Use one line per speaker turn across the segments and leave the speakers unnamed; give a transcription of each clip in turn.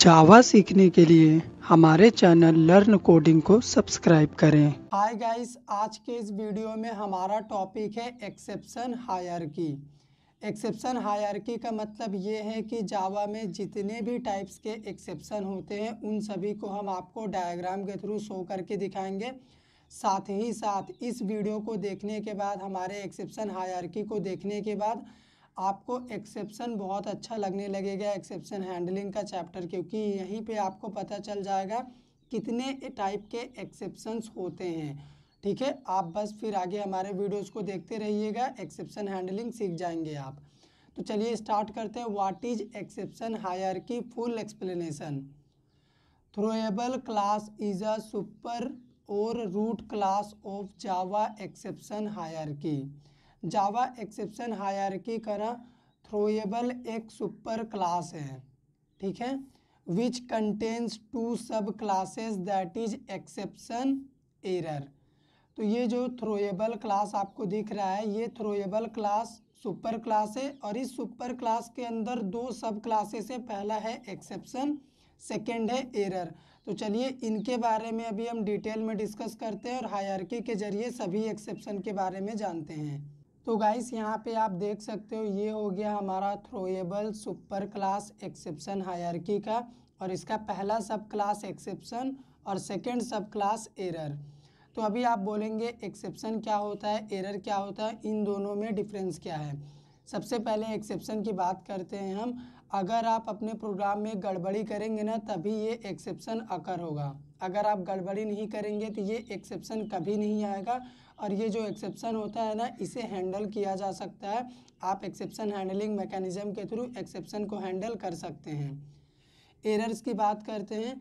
जावा सीखने के लिए हमारे चैनल लर्न कोडिंग को सब्सक्राइब करें हाय गाइस आज के इस वीडियो में हमारा टॉपिक है एक्सेप्शन हायरकी एक्सेप्शन हायरकी का मतलब ये है कि जावा में जितने भी टाइप्स के एक्सेप्शन होते हैं उन सभी को हम आपको डायग्राम के थ्रू शो करके दिखाएंगे साथ ही साथ इस वीडियो को देखने के बाद हमारे एक्सेप्शन हायरकी को देखने के बाद आपको एक्सेप्शन बहुत अच्छा लगने लगेगा एक्सेप्शन हैंडलिंग का चैप्टर क्योंकि यहीं पे आपको पता चल जाएगा कितने टाइप के एक्सेप्शंस होते हैं ठीक है आप बस फिर आगे हमारे वीडियोस को देखते रहिएगा एक्सेप्शन हैंडलिंग सीख जाएंगे आप तो चलिए स्टार्ट करते हैं what is exception hierarchy full explanation throwable class is a super और root class of Java exception hierarchy Java exception की करा थ्रोएबल एक सुपर क्लास है ठीक है which contains two sub classes that is exception error तो ये जो थ्रोएबल क्लास आपको दिख रहा है ये थ्रोएबल क्लास सुपर क्लास है और इस सुपर क्लास के अंदर दो सब क्लासेस है पहला है एक्सेप्शन सेकेंड है एरर तो चलिए इनके बारे में अभी हम डिटेल में डिस्कस करते हैं और हायरकी के जरिए सभी एक्सेप्शन के बारे में जानते हैं तो गाइस यहाँ पे आप देख सकते हो ये हो गया हमारा throwable super class exception hierarchy का और इसका पहला सब क्लास एक्सेप्शन और सेकेंड सब क्लास एरर तो अभी आप बोलेंगे एक्सेप्शन क्या होता है एरर क्या होता है इन दोनों में डिफरेंस क्या है सबसे पहले एक्सेप्शन की बात करते हैं हम अगर आप अपने प्रोग्राम में गड़बड़ी करेंगे ना तभी ये एक्सेप्शन अकर होगा अगर आप गड़बड़ी नहीं करेंगे तो ये एक्सेप्शन कभी नहीं आएगा और ये जो एक्सेप्शन होता है ना इसे हैंडल किया जा सकता है आप एक्सेप्शन हैंडलिंग मैकेनिज्म के थ्रू एक्सेप्शन को हैंडल कर सकते हैं एरर्स की बात करते हैं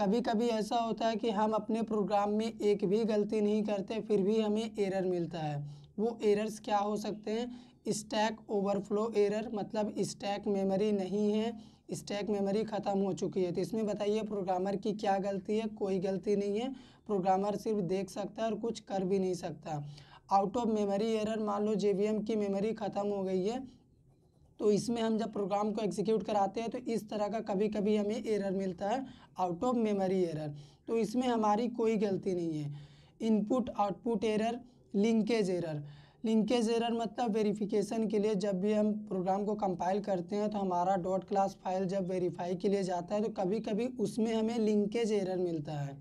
कभी कभी ऐसा होता है कि हम अपने प्रोग्राम में एक भी गलती नहीं करते फिर भी हमें एरर मिलता है वो एरर्स क्या हो सकते हैं स्टैक ओवरफ्लो एरर मतलब स्टैक मेमोरी नहीं है स्टैक मेमोरी ख़त्म हो चुकी है तो इसमें बताइए प्रोग्रामर की क्या गलती है कोई गलती नहीं है प्रोग्रामर सिर्फ देख सकता है और कुछ कर भी नहीं सकता आउट ऑफ मेमोरी एरर मान लो जे की मेमोरी ख़त्म हो गई है तो इसमें हम जब प्रोग्राम को एग्जीक्यूट कराते हैं तो इस तरह का कभी कभी हमें एरर मिलता है आउट ऑफ मेमोरी एरर तो इसमें हमारी कोई गलती नहीं है input output error linkage error linkage error मतलब वेरिफिकेशन के लिए जब भी हम प्रोग्राम को कंपाइल करते हैं तो हमारा डॉट क्लास फाइल जब वेरीफाई के लिए जाता है तो कभी कभी उसमें हमें लिंकेज एरर मिलता है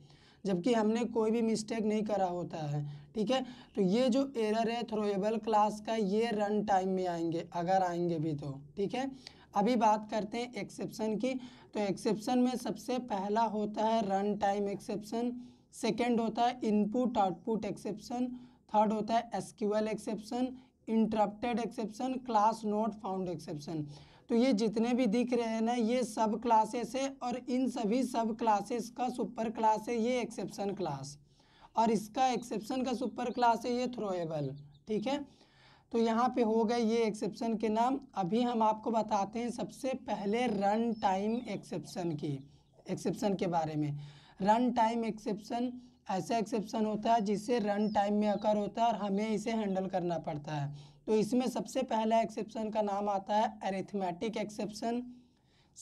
जबकि हमने कोई भी मिस्टेक नहीं करा होता है ठीक है तो ये जो एरर है थ्रोएबल क्लास का ये रन टाइम में आएंगे अगर आएंगे भी तो ठीक है अभी बात करते हैं एक्सेप्शन की तो एक्सेप्शन में सबसे पहला होता है रन टाइम एक्सेप्शन सेकेंड होता है इनपुट आउटपुट एक्सेप्शन थर्ड होता है SQL exception interrupted exception class not found exception तो ये जितने भी दिख रहे हैं ना ये सब क्लासेस है और इन सभी सब क्लासेस का सुपर क्लास है ये एक्सेप्शन क्लास और इसका एक्सेप्शन का सुपर क्लास है ये थ्रोएबल ठीक है तो यहाँ पे हो गए ये एक्सेप्शन के नाम अभी हम आपको बताते हैं सबसे पहले रन टाइम एक्सेप्शन की एक्सेप्शन के बारे में रन टाइम एक्सेप्शन ऐसा एक्सेप्शन होता है जिसे रन टाइम में अकर होता है और हमें इसे हैंडल करना पड़ता है तो इसमें सबसे पहला एक्सेप्शन का नाम आता है अरेथमेटिक एक्सेप्शन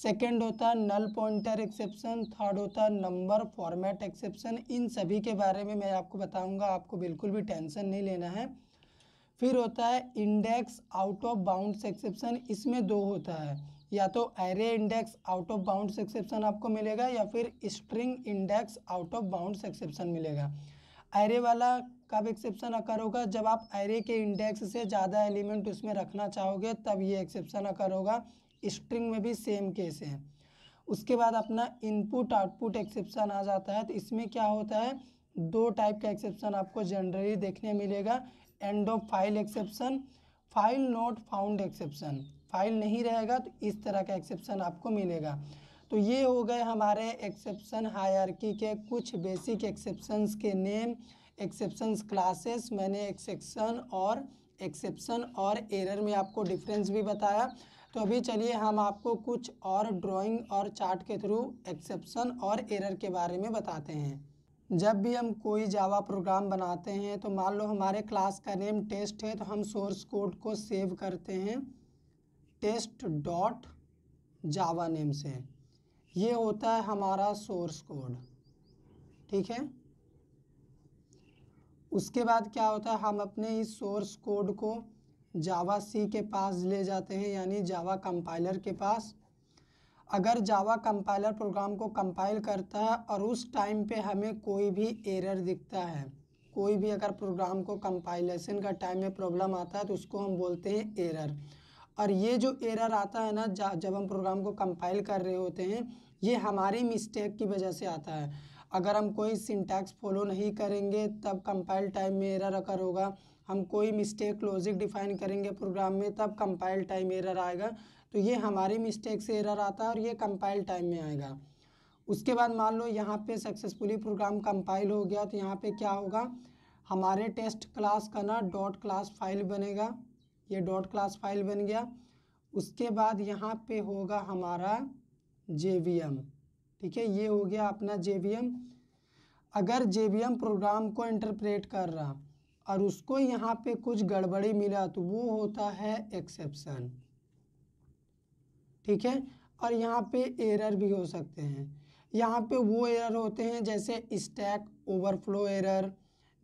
सेकेंड होता है नल पॉइंटर एक्सेप्शन थर्ड होता है नंबर फॉर्मेट एक्सेप्शन इन सभी के बारे में मैं आपको बताऊंगा आपको बिल्कुल भी टेंशन नहीं लेना है फिर होता है index out of bound exception इसमें दो होता है या तो array index out of bound exception आपको मिलेगा या फिर string index out of bound exception मिलेगा एरे वाला कब एक्सेप्शन अकर होगा जब आप एरे के इंडेक्स से ज़्यादा एलिमेंट उसमें रखना चाहोगे तब ये एक्सेप्शन अकर होगा स्ट्रिंग में भी सेम केस है उसके बाद अपना इनपुट आउटपुट एक्सेप्शन आ जाता है तो इसमें क्या होता है दो टाइप का एक्सेप्शन आपको जनरली देखने मिलेगा end of file exception file not found exception file नहीं रहेगा तो इस तरह का एक्सेप्शन आपको मिलेगा तो ये हो गए हमारे एक्सेप्शन हायरकी के कुछ बेसिक एक्सेप्शंस के नेम एक्सेप्शन क्लासेस मैंने एक्सेप्शन और एक्सेप्शन और एरर में आपको डिफरेंस भी बताया तो अभी चलिए हम आपको कुछ और ड्राइंग और चार्ट के थ्रू एक्सेप्शन और एरर के बारे में बताते हैं जब भी हम कोई जावा प्रोग्राम बनाते हैं तो मान लो हमारे क्लास का नेम टेस्ट है तो हम सोर्स कोड को सेव करते हैं टेस्ट डॉट जावा नेम से ये होता है हमारा सोर्स कोड ठीक है उसके बाद क्या होता है हम अपने इस सोर्स कोड को जावा सी के पास ले जाते हैं यानी जावा कंपाइलर के पास अगर जावा कंपाइलर प्रोग्राम को कंपाइल करता है और उस टाइम पे हमें कोई भी एरर दिखता है कोई भी अगर प्रोग्राम को कंपाइलेशन का टाइम में प्रॉब्लम आता है तो उसको हम बोलते हैं एरर और ये जो एरर आता है ना जब हम प्रोग्राम को कंपाइल कर रहे होते हैं ये हमारी मिस्टेक की वजह से आता है अगर हम कोई सिंटैक्स फॉलो नहीं करेंगे तब कंपाइल टाइम में एरर अकर होगा हम कोई मिस्टेक लॉजिक डिफाइन करेंगे प्रोग्राम में तब कंपाइल टाइम एरर आएगा तो ये हमारी मिस्टेक से एरर आता है और ये कंपाइल टाइम में आएगा उसके बाद मान लो यहाँ पे सक्सेसफुली प्रोग्राम कंपाइल हो गया तो यहाँ पे क्या होगा हमारे टेस्ट क्लास का ना डॉट क्लास फाइल बनेगा ये डॉट क्लास फाइल बन गया उसके बाद यहाँ पे होगा हमारा जे वी एम ठीक है ये हो गया अपना जे अगर जे प्रोग्राम को इंटरप्रेट कर रहा और उसको यहाँ पे कुछ गड़बड़ी मिला तो वो होता है एक्सेप्शन ठीक है और यहाँ पे एरर भी हो सकते हैं यहाँ पे वो एरर होते हैं जैसे stack overflow error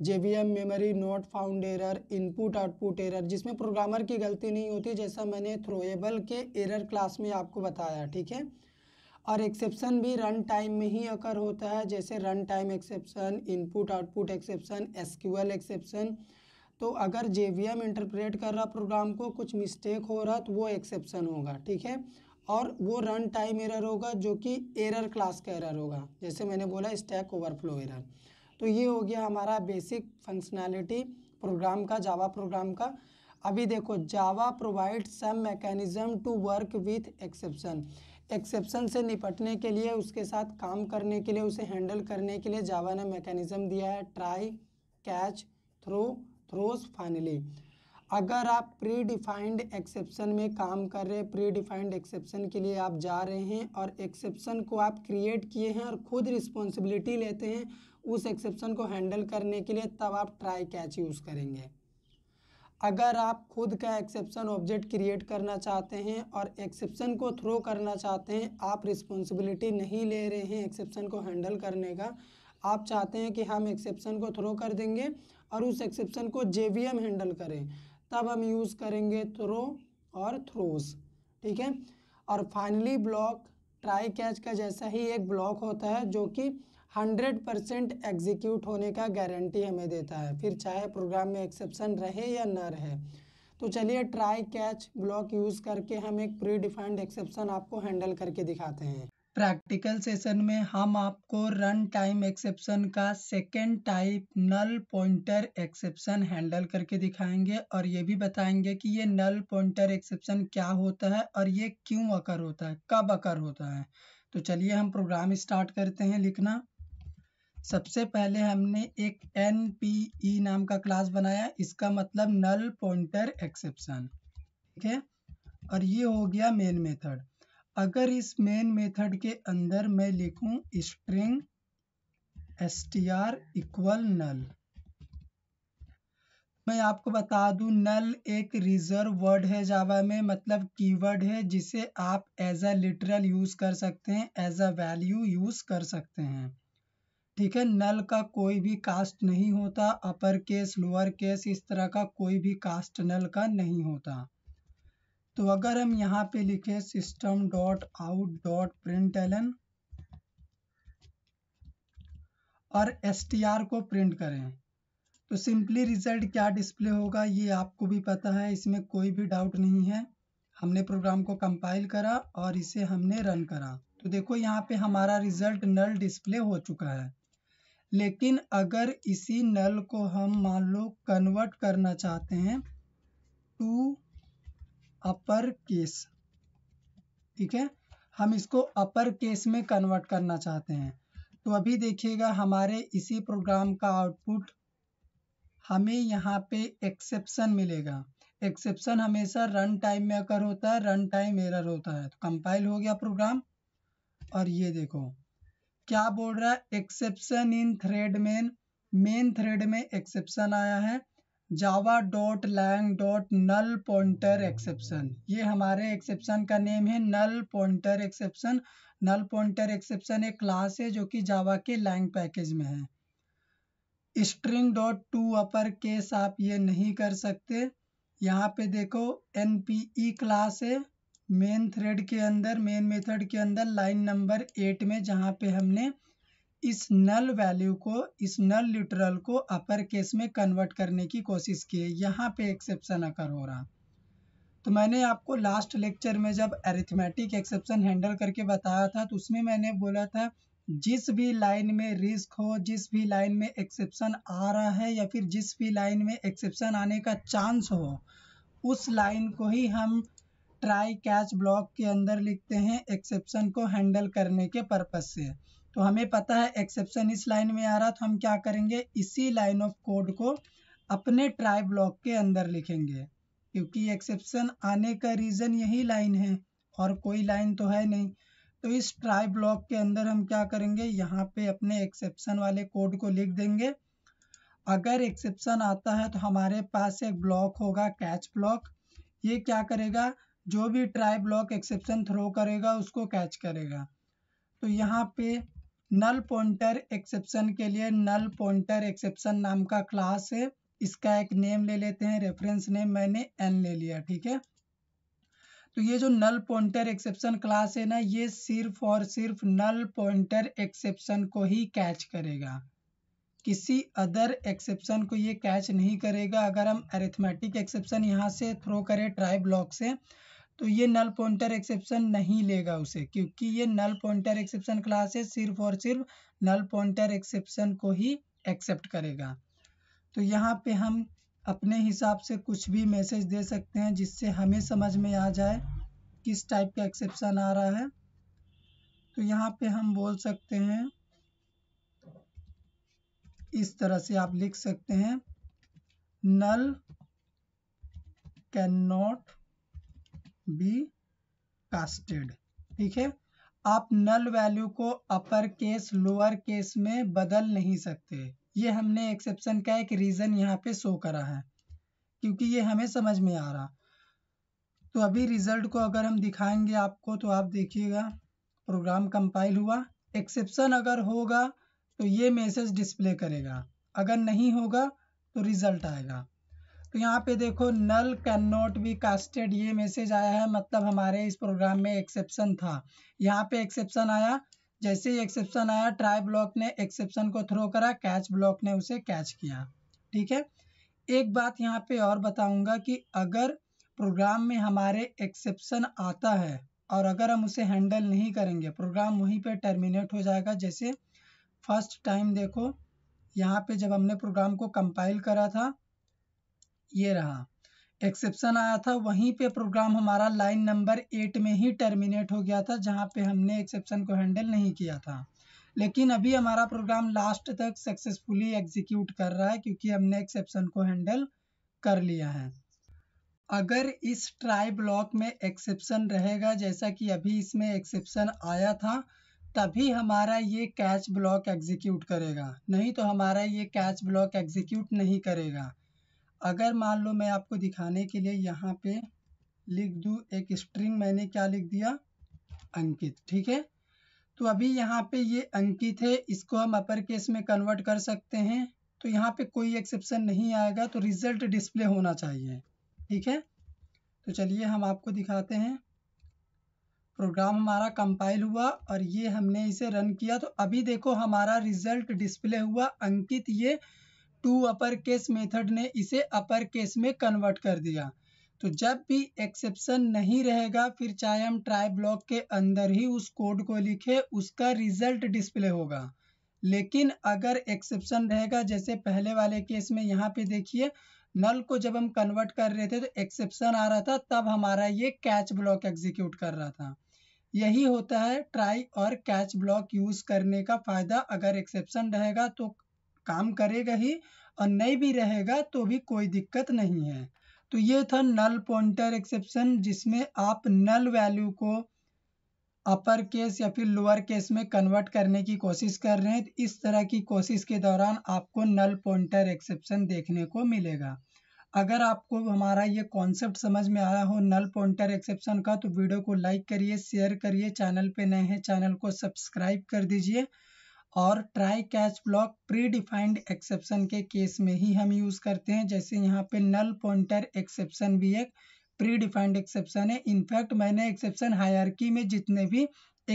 J memory not found error input output error जिसमें प्रोग्रामर की गलती नहीं होती जैसा मैंने थ्रोएबल के एरर क्लास में आपको बताया ठीक है और एक्सेप्शन भी रन टाइम में ही अकर होता है जैसे run time exception input output exception SQL exception तो अगर जे वी एम इंटरप्रेट कर रहा प्रोग्राम को कुछ मिस्टेक हो रहा तो वो एक्सेप्शन होगा ठीक है और वो रन टाइम एरर होगा जो कि एरर क्लास का एरर होगा जैसे मैंने बोला स्टैक ओवरफ्लो एरर तो ये हो गया हमारा बेसिक फंक्शनैलिटी प्रोग्राम का जावा प्रोग्राम का अभी देखो Java provide some mechanism to work with exception exception से निपटने के लिए उसके साथ काम करने के लिए उसे हैंडल करने के लिए जावा ने मैकेनिज़्म दिया है try catch throw throws finally अगर आप प्री डिफाइंड एक्सेप्शन में काम कर रहे हैं प्री डिफाइंड एक्सेप्शन के लिए आप जा रहे हैं और एक्सेप्शन को आप क्रिएट किए हैं और खुद रिस्पॉन्सिबिलिटी लेते हैं उस एक्सेप्शन को हैंडल करने के लिए तब आप ट्राई कैच यूज़ करेंगे अगर आप खुद का एक्सेप्शन ऑब्जेक्ट क्रिएट करना चाहते हैं और एक्सेप्शन को थ्रो करना चाहते हैं आप रिस्पॉन्सिबिलिटी नहीं ले रहे हैं एक्सेप्शन को हैंडल करने का आप चाहते हैं कि हम एक्सेप्शन को थ्रो कर देंगे और उस एक्सेप्शन को जे हैंडल करें तब हम यूज़ करेंगे थ्रो और थ्रोस ठीक है और फाइनली ब्लॉक ट्राई कैच का जैसा ही एक ब्लॉक होता है जो कि हंड्रेड परसेंट एग्जीक्यूट होने का गारंटी हमें देता है फिर चाहे प्रोग्राम में एक्सेप्शन रहे या ना रहे तो चलिए ट्राई कैच ब्लॉक यूज़ करके हम एक प्री डिफाइंड एक्सेप्शन आपको हैंडल करके दिखाते हैं प्रैक्टिकल सेशन में हम आपको रन टाइम एक्सेप्शन का second type null pointer exception handle करके दिखाएंगे और ये भी बताएंगे कि ये नल पॉइंटर एक्सेप्शन क्या होता है और ये क्यों अकर होता है कब अकर होता है तो चलिए हम प्रोग्राम स्टार्ट करते हैं लिखना सबसे पहले हमने एक एन पी ई नाम का क्लास बनाया इसका मतलब नल पॉइंटर एक्सेप्शन ठीक है और ये हो गया मेन मेथड अगर इस मेन मेथड के अंदर मैं लिखूं string S T R equal null मैं आपको बता दूं नल एक रिजर्व वर्ड है जावा में मतलब कीवर्ड है जिसे आप एज अ लिटरल यूज़ कर सकते हैं एज अ वैल्यू यूज़ कर सकते हैं ठीक है नल का कोई भी कास्ट नहीं होता अपर केस लोअर केस इस तरह का कोई भी कास्ट नल का नहीं होता तो अगर हम यहाँ पे लिखे system dot out dot print LN और एस को प्रिंट करें तो सिंपली रिजल्ट क्या डिस्प्ले होगा ये आपको भी पता है इसमें कोई भी डाउट नहीं है हमने प्रोग्राम को कंपाइल करा और इसे हमने रन करा तो देखो यहाँ पे हमारा रिजल्ट नल डिस्प्ले हो चुका है लेकिन अगर इसी नल को हम मान लो कन्वर्ट करना चाहते हैं टू अपर केस ठीक है हम इसको अपर केस में कन्वर्ट करना चाहते हैं तो अभी देखिएगा हमारे इसी प्रोग्राम का आउटपुट हमें यहाँ पे एक्सेप्शन मिलेगा एक्सेप्शन हमेशा रन टाइम में अगर होता है रन टाइम एरर होता है तो कंपाइल हो गया प्रोग्राम और ये देखो क्या बोल रहा है exception in thread main main thread में एक्सेप्शन आया है Java dot lang dot null pointer exception ये हमारे एक्सेप्शन का नेम है null pointer exception null pointer exception एक क्लास है जो कि जावा के लैंग पैकेज में है string dot to upper case आप ये नहीं कर सकते यहाँ पे देखो एन क्लास e है मेन थ्रेड के अंदर मेन मेथड के अंदर लाइन नंबर एट में जहाँ पे हमने इस नल वैल्यू को इस नल लिटरल को अपर केस में कन्वर्ट करने की कोशिश की है यहाँ पे एक्सेप्शन अकर हो रहा तो मैंने आपको लास्ट लेक्चर में जब एरिथमेटिक एक्सेप्शन हैंडल करके बताया था तो उसमें मैंने बोला था जिस भी लाइन में रिस्क हो जिस भी लाइन में एक्सेप्शन आ रहा है या फिर जिस भी लाइन में एक्सेप्शन आने का चांस हो उस लाइन को ही हम ट्राई कैच ब्लॉक के अंदर लिखते हैं एक्सेप्शन को हैंडल करने के पर्पज से तो हमें पता है एक्सेप्शन इस लाइन में आ रहा तो हम क्या करेंगे इसी लाइन ऑफ कोड को अपने ट्राई ब्लॉक के अंदर लिखेंगे क्योंकि एक्सेप्शन आने का रीज़न यही लाइन है और कोई लाइन तो है नहीं तो इस ट्राई ब्लॉक के अंदर हम क्या करेंगे यहाँ पे अपने एक्सेप्शन वाले कोड को लिख देंगे अगर एक्सेप्शन आता है तो हमारे पास एक ब्लॉक होगा कैच ब्लॉक ये क्या करेगा जो भी ट्राई ब्लॉक एक्सेप्शन थ्रो करेगा उसको कैच करेगा तो यहाँ पे नल पॉइंटर एक्सेप्शन के लिए नल पॉइंटर एक्सेप्शन नाम का क्लास है इसका एक नेम ले लेते हैं रेफरेंस नेम मैंने एन ले लिया ठीक है तो ये जो नल पॉइंटर एक्सेप्शन क्लास है ना ये सिर्फ और सिर्फ नल पॉइंटर एक्सेप्शन को ही कैच करेगा किसी अदर एक्सेप्शन को ये कैच नहीं करेगा अगर हम अरिथमेटिक एक्सेप्शन यहाँ से थ्रो करें ट्राई ब्लॉक से तो ये नल पॉइंटर एक्सेप्शन नहीं लेगा उसे क्योंकि ये नल पॉइंटर एक्सेप्शन क्लास है सिर्फ और सिर्फ नल पॉइंटर एक्सेप्शन को ही एक्सेप्ट करेगा तो यहाँ पे हम अपने हिसाब से कुछ भी मैसेज दे सकते हैं जिससे हमें समझ में आ जाए किस टाइप का एक्सेप्शन आ रहा है तो यहाँ पे हम बोल सकते हैं इस तरह से आप लिख सकते हैं null can not be casted ठीक है आप नल वैल्यू को अपर केस लोअर केस में बदल नहीं सकते ये हमने एक्सेप्शन का एक रीज़न यहाँ पे शो करा है क्योंकि ये हमें समझ में आ रहा तो अभी रिजल्ट को अगर हम दिखाएंगे आपको तो आप देखिएगा प्रोग्राम कंपाइल हुआ एक्सेप्शन अगर होगा तो ये मैसेज डिस्प्ले करेगा अगर नहीं होगा तो रिजल्ट आएगा तो यहाँ पे देखो null can not be casted ये मैसेज आया है मतलब हमारे इस प्रोग्राम में एक्सेप्शन था यहाँ पे एक्सेप्शन आया जैसे ही एक्सेप्शन आया ट्राई ब्लॉक ने एक्सेप्शन को थ्रो करा कैच ब्लॉक ने उसे कैच किया ठीक है एक बात यहाँ पे और बताऊंगा कि अगर प्रोग्राम में हमारे एक्सेप्शन आता है और अगर हम उसे हैंडल नहीं करेंगे प्रोग्राम वहीं पे टर्मिनेट हो जाएगा जैसे फर्स्ट टाइम देखो यहाँ पे जब हमने प्रोग्राम को कंपाइल करा था ये रहा एक्सेप्शन आया था वहीं पे प्रोग्राम हमारा लाइन नंबर एट में ही टर्मिनेट हो गया था जहाँ पे हमने एक्सेप्शन को हैंडल नहीं किया था लेकिन अभी हमारा प्रोग्राम लास्ट तक सक्सेसफुली एग्जीक्यूट कर रहा है क्योंकि हमने एक्सेप्शन को हैंडल कर लिया है अगर इस ट्राई ब्लॉक में एक्सेप्शन रहेगा जैसा कि अभी इसमें एक्सेप्शन आया था तभी हमारा ये कैच ब्लॉक एग्जीक्यूट करेगा नहीं तो हमारा ये कैच ब्लॉक एग्जीक्यूट नहीं करेगा अगर मान लो मैं आपको दिखाने के लिए यहाँ पे लिख दूँ एक स्ट्रिंग मैंने क्या लिख दिया अंकित ठीक है तो अभी यहाँ पे ये अंकित है इसको हम अपर केस में कन्वर्ट कर सकते हैं तो यहाँ पे कोई एक्सेप्शन नहीं आएगा तो रिजल्ट डिस्प्ले होना चाहिए ठीक है तो चलिए हम आपको दिखाते हैं प्रोग्राम हमारा कंपाइल हुआ और ये हमने इसे रन किया तो अभी देखो हमारा रिजल्ट डिस्प्ले हुआ अंकित ये टू अपर केस मेथड ने इसे अपर केस में कन्वर्ट कर दिया तो जब भी एक्सेप्शन नहीं रहेगा फिर चाहे हम ट्राई ब्लॉक के अंदर ही उस कोड को लिखे उसका रिजल्ट डिस्प्ले होगा लेकिन अगर एक्सेप्शन रहेगा जैसे पहले वाले केस में यहाँ पे देखिए नल को जब हम कन्वर्ट कर रहे थे तो एक्सेप्शन आ रहा था तब हमारा ये कैच ब्लॉक एग्जीक्यूट कर रहा था यही होता है ट्राई और कैच ब्लॉक यूज़ करने का फ़ायदा अगर एक्सेप्शन रहेगा तो काम करेगा ही और नहीं भी रहेगा तो भी कोई दिक्कत नहीं है तो ये था नल पॉइंटर एक्सेप्शन जिसमें आप नल वैल्यू को अपर केस या फिर लोअर केस में कन्वर्ट करने की कोशिश कर रहे हैं इस तरह की कोशिश के दौरान आपको नल पॉइंटर एक्सेप्शन देखने को मिलेगा अगर आपको हमारा ये कॉन्सेप्ट समझ में आया हो नल पॉइंटर एक्सेप्शन का तो वीडियो को लाइक करिए शेयर करिए चैनल पे नए हैं चैनल को सब्सक्राइब कर दीजिए और try catch block predefined exception के केस में ही हम यूज़ करते हैं जैसे यहाँ पे नल पॉइंटर एक्सेप्शन भी एक प्री डिफाइंड एक्सेप्शन है इनफैक्ट मैंने एक्सेप्शन हायरकी में जितने भी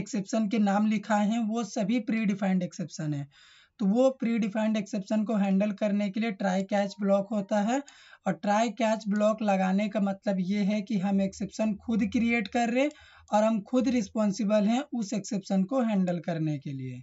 एक्सेप्शन के नाम लिखा है वो सभी प्री डिफाइंड एक्सेप्शन है तो वो प्री डिफाइंड एक्सेप्शन को हैंडल करने के लिए ट्राई कैच ब्लॉक होता है और ट्राई कैच ब्लॉक लगाने का मतलब ये है कि हम एक्सेप्शन खुद क्रिएट कर रहे और हम खुद रिस्पॉन्सिबल हैं उस एक्सेप्शन को हैंडल करने के लिए